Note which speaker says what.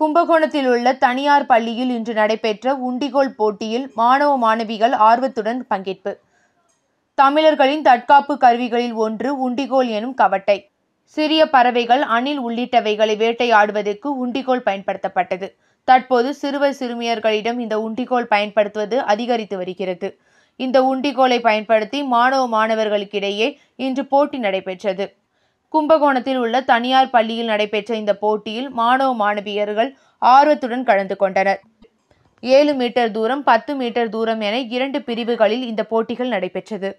Speaker 1: கும்பகோணத்தில் உள்ள தனியார் பள்ளியில் இன்று நடைபெற்ற உண்டிகோல் போட்டியில் மாணவ மாணவிகள் ஆர்வத்துடன் பங்கேற்பு தமிழர்களின் தற்காப்பு கருவிகளில் ஒன்று உண்டிகோல் எனும் கவட்டை சிறிய பறவைகள் அணில் உள்ளிட்டவைகளை வேட்டையாடுவதற்கு உண்டிகோல் பயன்படுத்தப்பட்டது தற்போது சிறுவர் சிறுமியர்களிடம் இந்த உண்டிகோல் பயன்படுத்துவது அதிகரித்து வருகிறது இந்த உண்டிகோலை பயன்படுத்தி மாணவ மாணவர்களுக்கிடையே இன்று போட்டி நடைபெற்றது கும்பகோணத்தில் உள்ள தனியார் பள்ளியில் நடைபெற்ற இந்த போட்டியில் மாணவ மாணவியர்கள் ஆர்வத்துடன் கலந்து கொண்டனர் ஏழு மீட்டர் தூரம் பத்து மீட்டர் தூரம் என இரண்டு பிரிவுகளில் இந்த போட்டிகள் நடைபெற்றது